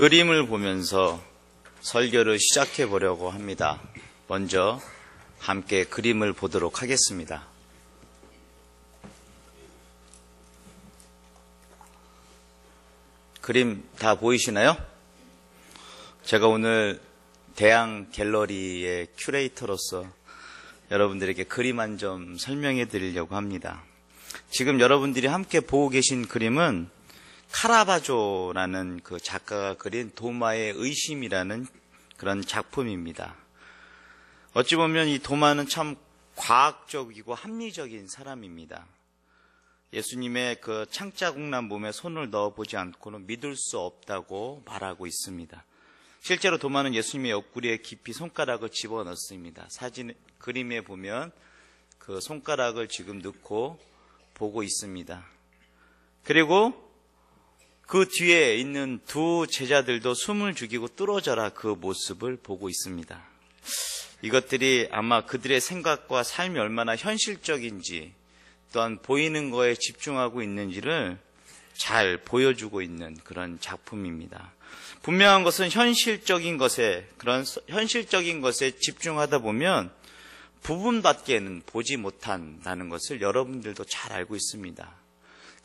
그림을 보면서 설교를 시작해 보려고 합니다. 먼저 함께 그림을 보도록 하겠습니다. 그림 다 보이시나요? 제가 오늘 대양 갤러리의 큐레이터로서 여러분들에게 그림 한 점 설명해 드리려고 합니다. 지금 여러분들이 함께 보고 계신 그림은 카라바조라는 그 작가가 그린 도마의 의심이라는 그런 작품입니다. 어찌 보면 이 도마는 참 과학적이고 합리적인 사람입니다. 예수님의 그 창자국난 몸에 손을 넣어보지 않고는 믿을 수 없다고 말하고 있습니다. 실제로 도마는 예수님의 옆구리에 깊이 손가락을 집어넣습니다. 사진 그림에 보면 그 손가락을 지금 넣고 보고 있습니다. 그리고 그 뒤에 있는 두 제자들도 숨을 죽이고 뚫어져라 그 모습을 보고 있습니다. 이것들이 아마 그들의 생각과 삶이 얼마나 현실적인지 또한 보이는 거에 집중하고 있는지를 잘 보여주고 있는 그런 작품입니다. 분명한 것은 현실적인 것에 그런 현실적인 것에 집중하다 보면 부분밖에는 보지 못한다는 것을 여러분들도 잘 알고 있습니다.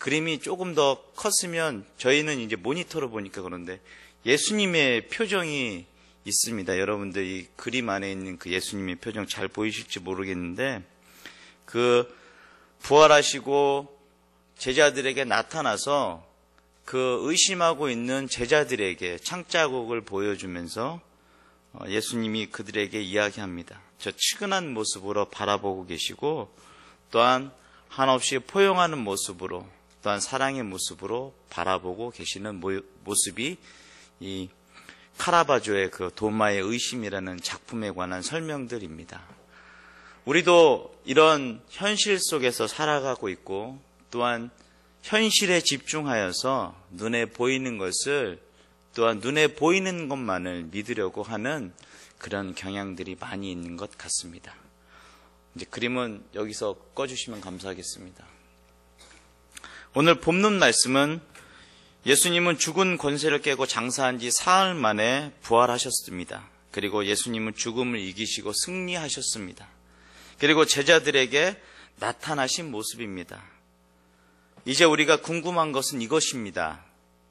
그림이 조금 더 컸으면 저희는 이제 모니터로 보니까 그런데 예수님의 표정이 있습니다. 여러분들 이 그림 안에 있는 그 예수님의 표정 잘 보이실지 모르겠는데 그 부활하시고 제자들에게 나타나서 그 의심하고 있는 제자들에게 창자국을 보여주면서 어, 예수님이 그들에게 이야기합니다. 저 측은한 모습으로 바라보고 계시고 또한 한없이 포용하는 모습으로 또한 사랑의 모습으로 바라보고 계시는 모습이 이 카라바조의 그 도마의 의심이라는 작품에 관한 설명들입니다. 우리도 이런 현실 속에서 살아가고 있고 또한 현실에 집중하여서 눈에 보이는 것을 또한 눈에 보이는 것만을 믿으려고 하는 그런 경향들이 많이 있는 것 같습니다. 이제 그림은 여기서 꺼주시면 감사하겠습니다. 오늘 본문 말씀은 예수님은 죽은 권세를 깨고 장사한 지 사흘 만에 부활하셨습니다. 그리고 예수님은 죽음을 이기시고 승리하셨습니다. 그리고 제자들에게 나타나신 모습입니다. 이제 우리가 궁금한 것은 이것입니다.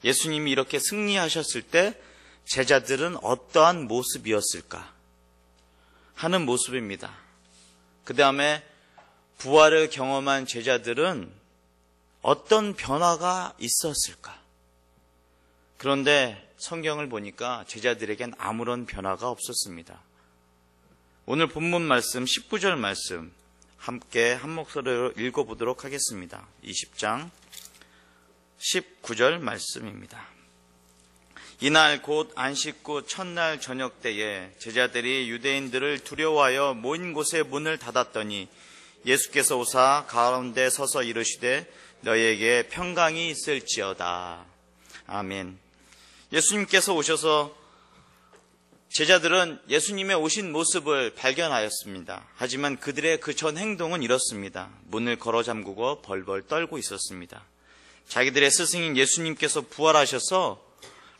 예수님이 이렇게 승리하셨을 때 제자들은 어떠한 모습이었을까 하는 모습입니다. 그 다음에 부활을 경험한 제자들은 어떤 변화가 있었을까? 그런데 성경을 보니까 제자들에겐 아무런 변화가 없었습니다. 오늘 본문 말씀 19절 말씀 함께 한 목소리로 읽어보도록 하겠습니다. 20장 19절 말씀입니다. 이날 곧 안식 후 첫날 저녁 때에 제자들이 유대인들을 두려워하여 모인 곳에 문을 닫았더니 예수께서 오사 가운데 서서 이르시되 너희에게 평강이 있을지어다. 아멘. 예수님께서 오셔서 제자들은 예수님의 오신 모습을 발견하였습니다. 하지만 그들의 그 전 행동은 이렇습니다. 문을 걸어 잠그고 벌벌 떨고 있었습니다. 자기들의 스승인 예수님께서 부활하셔서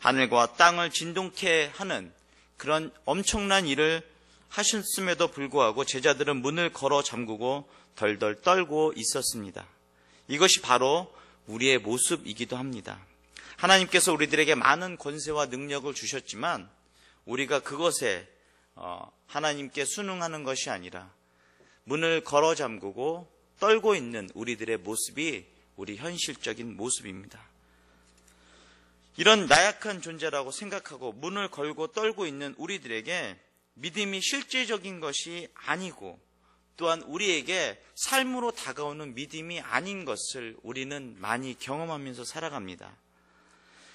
하늘과 땅을 진동케 하는 그런 엄청난 일을 하셨음에도 불구하고 제자들은 문을 걸어 잠그고 덜덜 떨고 있었습니다. 이것이 바로 우리의 모습이기도 합니다. 하나님께서 우리들에게 많은 권세와 능력을 주셨지만 우리가 그것에 어, 하나님께 순응하는 것이 아니라 문을 걸어 잠그고 떨고 있는 우리들의 모습이 우리 현실적인 모습입니다. 이런 나약한 존재라고 생각하고 문을 걸고 떨고 있는 우리들에게 믿음이 실질적인 것이 아니고 또한 우리에게 삶으로 다가오는 믿음이 아닌 것을 우리는 많이 경험하면서 살아갑니다.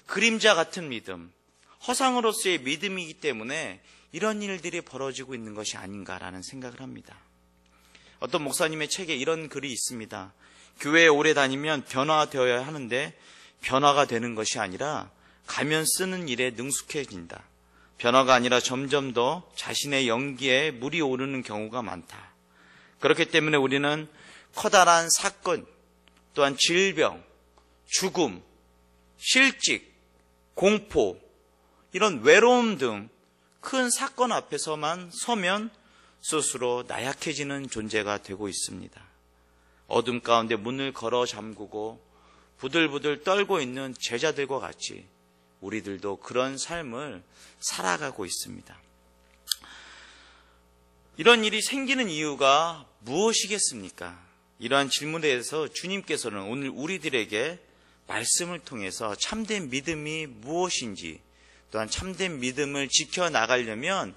그림자 같은 믿음, 허상으로서의 믿음이기 때문에 이런 일들이 벌어지고 있는 것이 아닌가라는 생각을 합니다. 어떤 목사님의 책에 이런 글이 있습니다. 교회에 오래 다니면 변화되어야 하는데 변화가 되는 것이 아니라 가면 쓰는 일에 능숙해진다. 변화가 아니라 점점 더 자신의 연기에 물이 오르는 경우가 많다. 그렇기 때문에 우리는 커다란 사건, 또한 질병, 죽음, 실직, 공포, 이런 외로움 등 큰 사건 앞에서만 서면 스스로 나약해지는 존재가 되고 있습니다. 어둠 가운데 문을 걸어 잠그고 부들부들 떨고 있는 제자들과 같이 우리들도 그런 삶을 살아가고 있습니다. 이런 일이 생기는 이유가 무엇이겠습니까? 이러한 질문에 대해서 주님께서는 오늘 우리들에게 말씀을 통해서 참된 믿음이 무엇인지 또한 참된 믿음을 지켜나가려면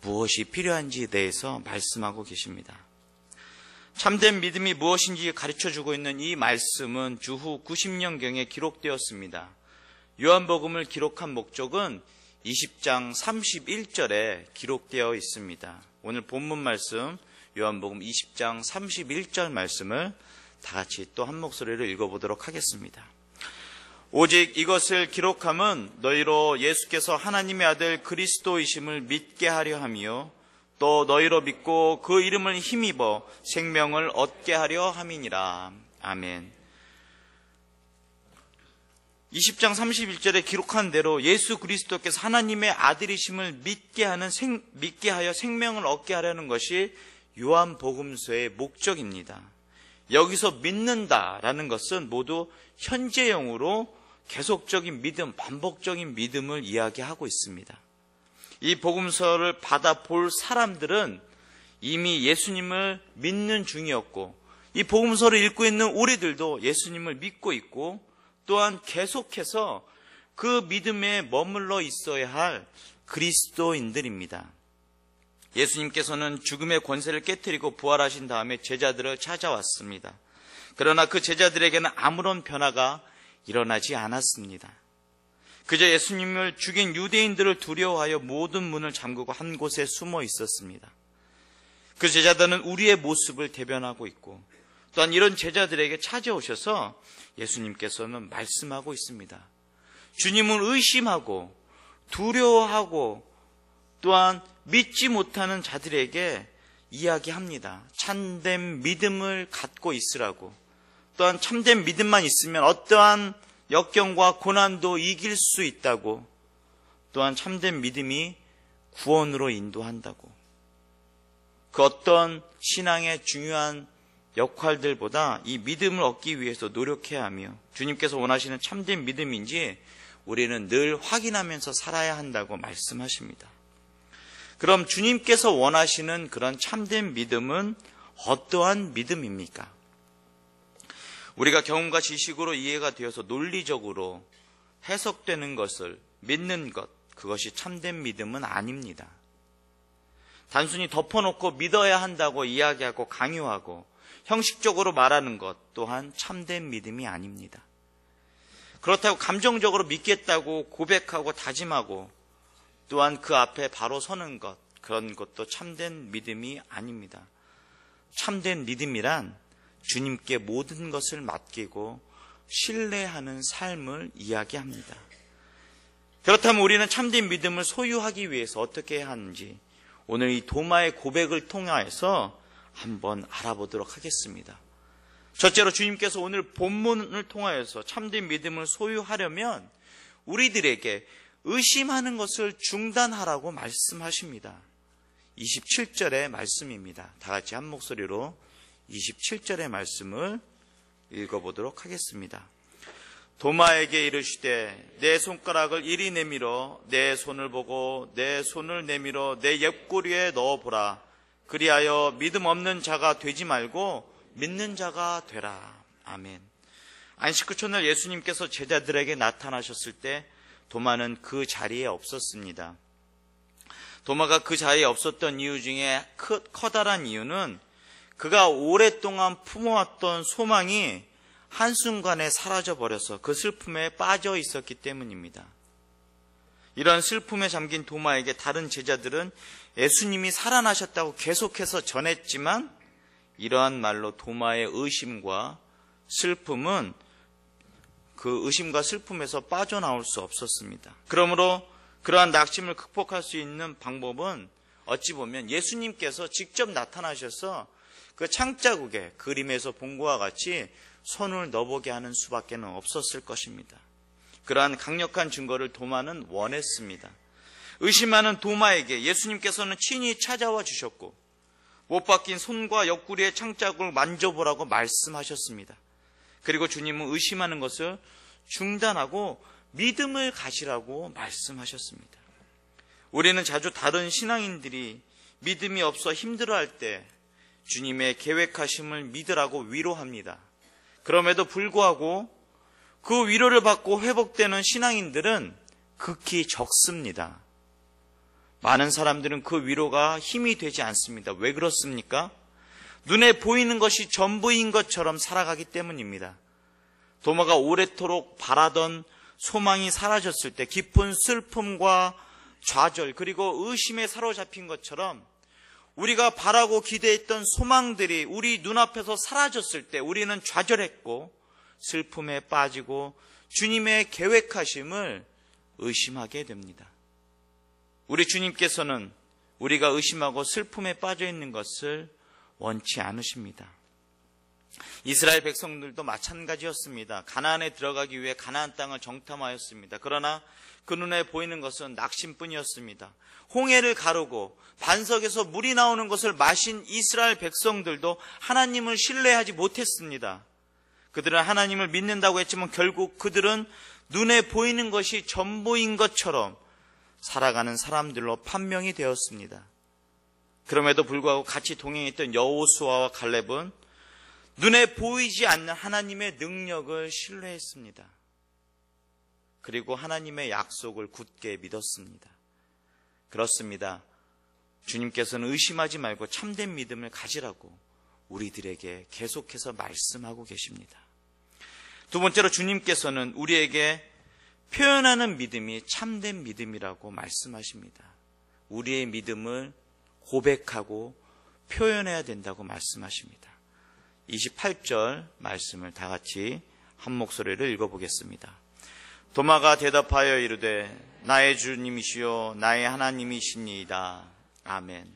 무엇이 필요한지에 대해서 말씀하고 계십니다. 참된 믿음이 무엇인지 가르쳐 주고 있는 이 말씀은 주후 90년경에 기록되었습니다. 요한복음을 기록한 목적은 20장 31절에 기록되어 있습니다. 오늘 본문 말씀 요한복음 20장 31절 말씀을 다 같이 또 한목소리로 읽어보도록 하겠습니다. 오직 이것을 기록함은 너희로 예수께서 하나님의 아들 그리스도이심을 믿게 하려 하며 또 너희로 믿고 그 이름을 힘입어 생명을 얻게 하려 함이니라. 아멘. 20장 31절에 기록한 대로 예수 그리스도께서 하나님의 아들이심을 믿게 하는 생, 믿게 하여 생명을 얻게 하려는 것이 요한 복음서의 목적입니다. 여기서 믿는다라는 것은 모두 현재형으로 계속적인 믿음, 반복적인 믿음을 이야기하고 있습니다. 이 복음서를 받아 볼 사람들은 이미 예수님을 믿는 중이었고 이 복음서를 읽고 있는 우리들도 예수님을 믿고 있고 또한 계속해서 그 믿음에 머물러 있어야 할 그리스도인들입니다. 예수님께서는 죽음의 권세를 깨뜨리고 부활하신 다음에 제자들을 찾아왔습니다. 그러나 그 제자들에게는 아무런 변화가 일어나지 않았습니다. 그저 예수님을 죽인 유대인들을 두려워하여 모든 문을 잠그고 한 곳에 숨어 있었습니다. 그 제자들은 우리의 모습을 대변하고 있고 또한 이런 제자들에게 찾아오셔서 예수님께서는 말씀하고 있습니다. 주님은 의심하고 두려워하고 또한 믿지 못하는 자들에게 이야기합니다. 참된 믿음을 갖고 있으라고. 또한 참된 믿음만 있으면 어떠한 역경과 고난도 이길 수 있다고. 또한 참된 믿음이 구원으로 인도한다고. 그 어떤 신앙의 중요한 역할들보다 이 믿음을 얻기 위해서 노력해야 하며 주님께서 원하시는 참된 믿음인지 우리는 늘 확인하면서 살아야 한다고 말씀하십니다. 그럼 주님께서 원하시는 그런 참된 믿음은 어떠한 믿음입니까? 우리가 경험과 지식으로 이해가 되어서 논리적으로 해석되는 것을 믿는 것, 그것이 참된 믿음은 아닙니다. 단순히 덮어놓고 믿어야 한다고 이야기하고 강요하고 형식적으로 말하는 것 또한 참된 믿음이 아닙니다. 그렇다고 감정적으로 믿겠다고 고백하고 다짐하고 또한 그 앞에 바로 서는 것, 그런 것도 참된 믿음이 아닙니다. 참된 믿음이란 주님께 모든 것을 맡기고 신뢰하는 삶을 이야기합니다. 그렇다면 우리는 참된 믿음을 소유하기 위해서 어떻게 해야 하는지 오늘 이 도마의 고백을 통하여서 한번 알아보도록 하겠습니다. 첫째로 주님께서 오늘 본문을 통하여서 참된 믿음을 소유하려면 우리들에게 의심하는 것을 중단하라고 말씀하십니다. 27절의 말씀입니다. 다 같이 한 목소리로 27절의 말씀을 읽어보도록 하겠습니다. 도마에게 이르시되 내 손가락을 이리 내밀어 내 손을 보고 내 손을 내밀어 내 옆구리에 넣어보라. 그리하여 믿음 없는 자가 되지 말고 믿는 자가 되라. 아멘. 안식 구 첫날 예수님께서 제자들에게 나타나셨을 때 도마는 그 자리에 없었습니다. 도마가 그 자리에 없었던 이유 중에 크, 커다란 이유는 그가 오랫동안 품어왔던 소망이 한순간에 사라져버려서 그 슬픔에 빠져 있었기 때문입니다. 이런 슬픔에 잠긴 도마에게 다른 제자들은 예수님이 살아나셨다고 계속해서 전했지만 이러한 말로 도마의 의심과 슬픔은 그 의심과 슬픔에서 빠져나올 수 없었습니다. 그러므로 그러한 낙심을 극복할 수 있는 방법은 어찌 보면 예수님께서 직접 나타나셔서 그 창자국에 그림에서 본 것과 같이 손을 넣어보게 하는 수밖에 는 없었을 것입니다. 그러한 강력한 증거를 도마는 원했습니다. 의심하는 도마에게 예수님께서는 친히 찾아와 주셨고 못 박힌 손과 옆구리의 창자국을 만져보라고 말씀하셨습니다. 그리고 주님은 의심하는 것을 중단하고 믿음을 가시라고 말씀하셨습니다. 우리는 자주 다른 신앙인들이 믿음이 없어 힘들어할 때 주님의 계획하심을 믿으라고 위로합니다. 그럼에도 불구하고 그 위로를 받고 회복되는 신앙인들은 극히 적습니다. 많은 사람들은 그 위로가 힘이 되지 않습니다. 왜 그렇습니까? 눈에 보이는 것이 전부인 것처럼 살아가기 때문입니다. 도마가 오래도록 바라던 소망이 사라졌을 때 깊은 슬픔과 좌절 그리고 의심에 사로잡힌 것처럼 우리가 바라고 기대했던 소망들이 우리 눈앞에서 사라졌을 때 우리는 좌절했고 슬픔에 빠지고 주님의 계획하심을 의심하게 됩니다. 우리 주님께서는 우리가 의심하고 슬픔에 빠져 있는 것을 원치 않으십니다. 이스라엘 백성들도 마찬가지였습니다. 가나안에 들어가기 위해 가나안 땅을 정탐하였습니다. 그러나 그 눈에 보이는 것은 낙심뿐이었습니다. 홍해를 가르고 반석에서 물이 나오는 것을 마신 이스라엘 백성들도 하나님을 신뢰하지 못했습니다. 그들은 하나님을 믿는다고 했지만 결국 그들은 눈에 보이는 것이 전부인 것처럼 살아가는 사람들로 판명이 되었습니다. 그럼에도 불구하고 같이 동행했던 여호수아와 갈렙은 눈에 보이지 않는 하나님의 능력을 신뢰했습니다. 그리고 하나님의 약속을 굳게 믿었습니다. 그렇습니다. 주님께서는 의심하지 말고 참된 믿음을 가지라고 우리들에게 계속해서 말씀하고 계십니다. 두 번째로 주님께서는 우리에게 표현하는 믿음이 참된 믿음이라고 말씀하십니다. 우리의 믿음을 고백하고 표현해야 된다고 말씀하십니다. 28절 말씀을 다 같이 한 목소리를 읽어보겠습니다. 도마가 대답하여 이르되 나의 주님이시요 나의 하나님이시니이다. 아멘.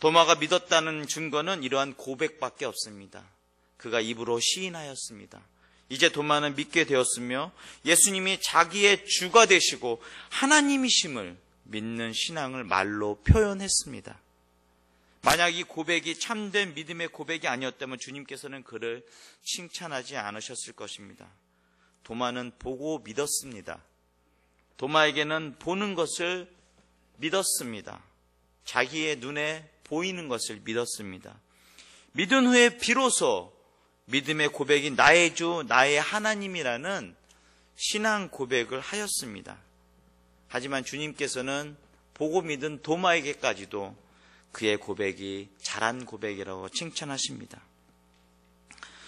도마가 믿었다는 증거는 이러한 고백밖에 없습니다. 그가 입으로 시인하였습니다. 이제 도마는 믿게 되었으며 예수님이 자기의 주가 되시고 하나님이심을 믿는 신앙을 말로 표현했습니다. 만약 이 고백이 참된 믿음의 고백이 아니었다면 주님께서는 그를 칭찬하지 않으셨을 것입니다. 도마는 보고 믿었습니다. 도마에게는 보는 것을 믿었습니다. 자기의 눈에 보이는 것을 믿었습니다. 믿은 후에 비로소 믿음의 고백이 나의 주, 나의 하나님이라는 신앙 고백을 하였습니다. 하지만 주님께서는 보고 믿은 도마에게까지도 그의 고백이 잘한 고백이라고 칭찬하십니다.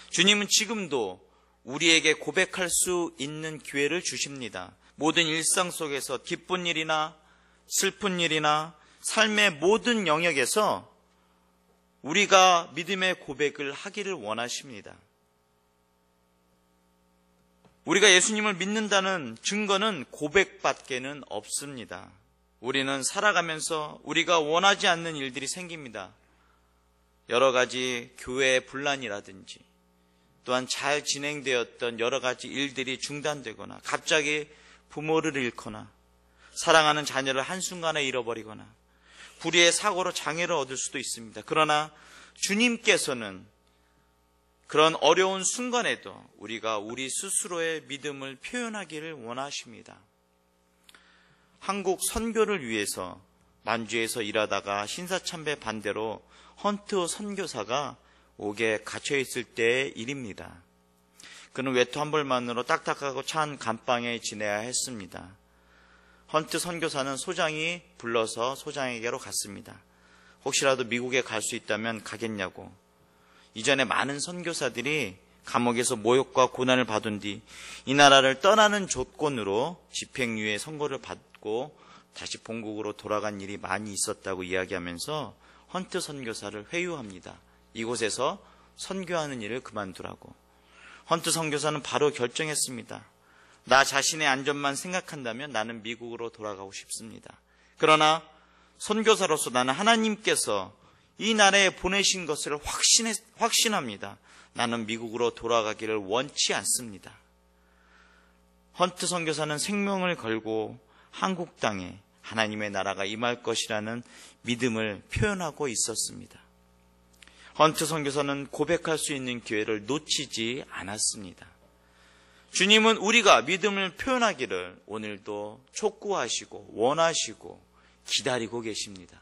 주님은 지금도 우리에게 고백할 수 있는 기회를 주십니다. 모든 일상 속에서 기쁜 일이나 슬픈 일이나 삶의 모든 영역에서 우리가 믿음의 고백을 하기를 원하십니다. 우리가 예수님을 믿는다는 증거는 고백밖에는 없습니다. 우리는 살아가면서 우리가 원하지 않는 일들이 생깁니다. 여러 가지 교회의 분란이라든지 또한 잘 진행되었던 여러 가지 일들이 중단되거나 갑자기 부모를 잃거나 사랑하는 자녀를 한순간에 잃어버리거나 불의의 사고로 장애를 얻을 수도 있습니다. 그러나 주님께서는 그런 어려운 순간에도 우리가 우리 스스로의 믿음을 표현하기를 원하십니다. 한국 선교를 위해서 만주에서 일하다가 신사참배 반대로 헌트 선교사가 옥에 갇혀 있을 때의 일입니다. 그는 외투 한 벌만으로 딱딱하고 찬 감방에 지내야 했습니다. 헌트 선교사는 소장이 불러서 소장에게로 갔습니다. 혹시라도 미국에 갈 수 있다면 가겠냐고. 이전에 많은 선교사들이 감옥에서 모욕과 고난을 받은 뒤 이 나라를 떠나는 조건으로 집행유예 선고를 받고 다시 본국으로 돌아간 일이 많이 있었다고 이야기하면서 헌트 선교사를 회유합니다. 이곳에서 선교하는 일을 그만두라고. 헌트 선교사는 바로 결정했습니다. 나 자신의 안전만 생각한다면 나는 미국으로 돌아가고 싶습니다. 그러나 선교사로서 나는 하나님께서 이 나라에 보내신 것을 확신해, 확신합니다. 나는 미국으로 돌아가기를 원치 않습니다. 헌트 선교사는 생명을 걸고 한국 땅에 하나님의 나라가 임할 것이라는 믿음을 표현하고 있었습니다. 헌트 선교사는 고백할 수 있는 기회를 놓치지 않았습니다. 주님은 우리가 믿음을 표현하기를 오늘도 촉구하시고 원하시고 기다리고 계십니다.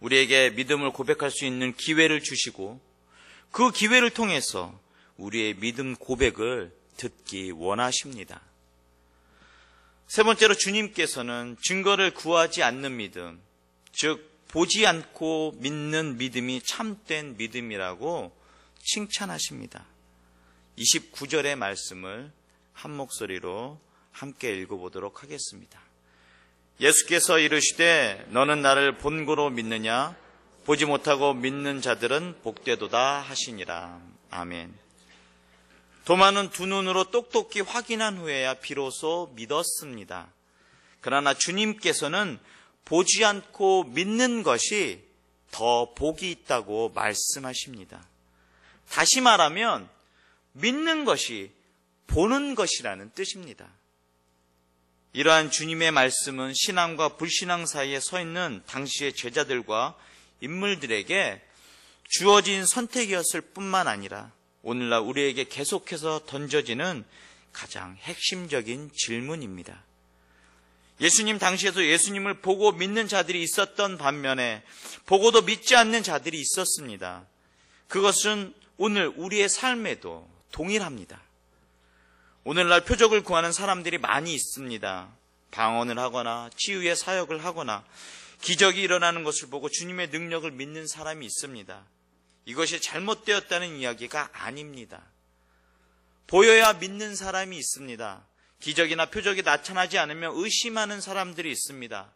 우리에게 믿음을 고백할 수 있는 기회를 주시고 그 기회를 통해서 우리의 믿음 고백을 듣기 원하십니다. 세 번째로 주님께서는 증거를 구하지 않는 믿음, 즉, 보지 않고 믿는 믿음이 참된 믿음이라고 칭찬하십니다. 29절의 말씀을 한 목소리로 함께 읽어보도록 하겠습니다. 예수께서 이르시되 너는 나를 본고로 믿느냐 보지 못하고 믿는 자들은 복되도다 하시니라. 아멘. 도마는 두 눈으로 똑똑히 확인한 후에야 비로소 믿었습니다. 그러나 주님께서는 보지 않고 믿는 것이 더 복이 있다고 말씀하십니다. 다시 말하면 믿는 것이 보는 것이라는 뜻입니다. 이러한 주님의 말씀은 신앙과 불신앙 사이에 서 있는 당시의 제자들과 인물들에게 주어진 선택이었을 뿐만 아니라 오늘날 우리에게 계속해서 던져지는 가장 핵심적인 질문입니다. 예수님 당시에도 예수님을 보고 믿는 자들이 있었던 반면에 보고도 믿지 않는 자들이 있었습니다. 그것은 오늘 우리의 삶에도 동일합니다. 오늘날 표적을 구하는 사람들이 많이 있습니다. 방언을 하거나 치유의 사역을 하거나 기적이 일어나는 것을 보고 주님의 능력을 믿는 사람이 있습니다. 이것이 잘못되었다는 이야기가 아닙니다. 보여야 믿는 사람이 있습니다. 기적이나 표적이 나타나지 않으면 의심하는 사람들이 있습니다.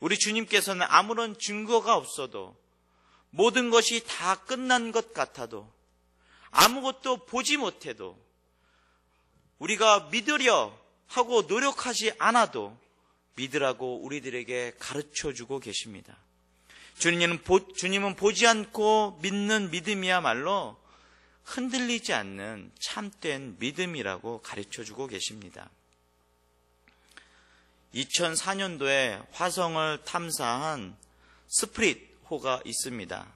우리 주님께서는 아무런 증거가 없어도 모든 것이 다 끝난 것 같아도 아무것도 보지 못해도 우리가 믿으려 하고 노력하지 않아도 믿으라고 우리들에게 가르쳐 주고 계십니다. 주님은, 보, 주님은 보지 않고 믿는 믿음이야말로 흔들리지 않는 참된 믿음이라고 가르쳐 주고 계십니다. 2004년도에 화성을 탐사한 스프릿 호가 있습니다.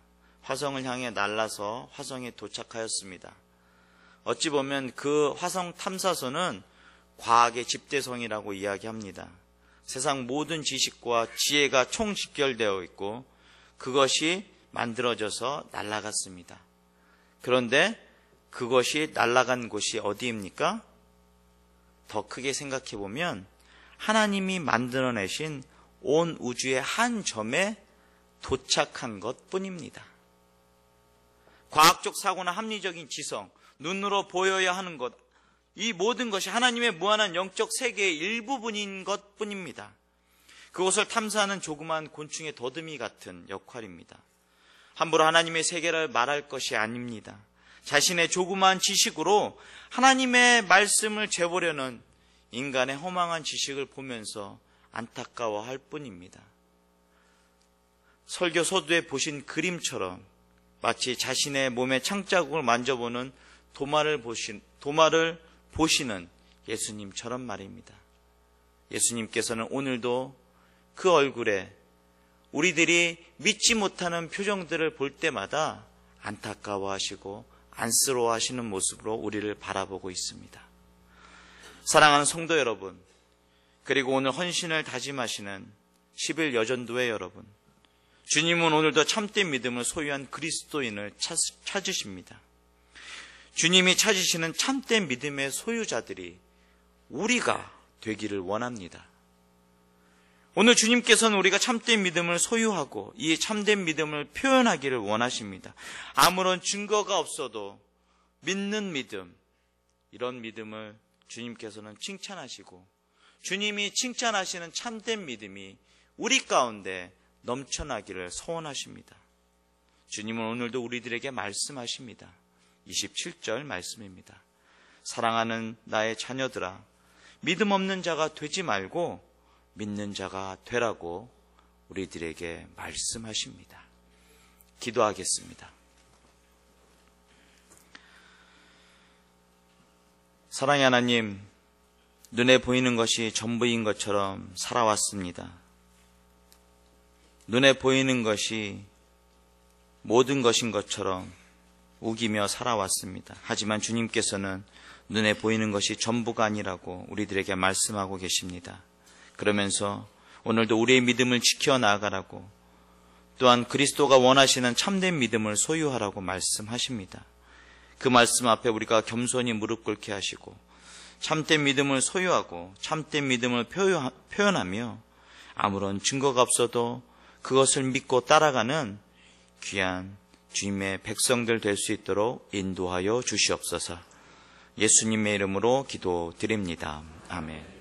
화성을 향해 날라서 화성에 도착하였습니다. 어찌 보면 그 화성 탐사선은 과학의 집대성이라고 이야기합니다. 세상 모든 지식과 지혜가 총집결되어 있고 그것이 만들어져서 날아갔습니다. 그런데 그것이 날아간 곳이 어디입니까? 더 크게 생각해 보면 하나님이 만들어내신 온 우주의 한 점에 도착한 것 뿐입니다. 과학적 사고나 합리적인 지성, 눈으로 보여야 하는 것, 이 모든 것이 하나님의 무한한 영적 세계의 일부분인 것 뿐입니다. 그것을 탐사하는 조그만 곤충의 더듬이 같은 역할입니다. 함부로 하나님의 세계를 말할 것이 아닙니다. 자신의 조그만 지식으로 하나님의 말씀을 재보려는 인간의 허망한 지식을 보면서 안타까워할 뿐입니다. 설교 서두에 보신 그림처럼 마치 자신의 몸의 창자국을 만져보는 도마를 보신 도마를 보시는 예수님처럼 말입니다. 예수님께서는 오늘도 그 얼굴에 우리들이 믿지 못하는 표정들을 볼 때마다 안타까워하시고 안쓰러워하시는 모습으로 우리를 바라보고 있습니다. 사랑하는 성도 여러분, 그리고 오늘 헌신을 다짐하시는 10일 여전도회 여러분, 주님은 오늘도 참된 믿음을 소유한 그리스도인을 찾, 찾으십니다. 주님이 찾으시는 참된 믿음의 소유자들이 우리가 되기를 원합니다. 오늘 주님께서는 우리가 참된 믿음을 소유하고 이 참된 믿음을 표현하기를 원하십니다. 아무런 증거가 없어도 믿는 믿음, 이런 믿음을 주님께서는 칭찬하시고 주님이 칭찬하시는 참된 믿음이 우리 가운데 넘쳐나기를 소원하십니다. 주님은 오늘도 우리들에게 말씀하십니다. 27절 말씀입니다. 사랑하는 나의 자녀들아, 믿음 없는 자가 되지 말고 믿는 자가 되라고 우리들에게 말씀하십니다. 기도하겠습니다. 사랑의 하나님, 눈에 보이는 것이 전부인 것처럼 살아왔습니다. 눈에 보이는 것이 모든 것인 것처럼 우기며 살아왔습니다. 하지만 주님께서는 눈에 보이는 것이 전부가 아니라고 우리들에게 말씀하고 계십니다. 그러면서 오늘도 우리의 믿음을 지켜나가라고 또한 그리스도가 원하시는 참된 믿음을 소유하라고 말씀하십니다. 그 말씀 앞에 우리가 겸손히 무릎 꿇게 하시고 참된 믿음을 소유하고 참된 믿음을 표현하며 아무런 증거가 없어도 그것을 믿고 따라가는 귀한 주님의 백성들 될 수 있도록 인도하여 주시옵소서. 예수님의 이름으로 기도드립니다. 아멘.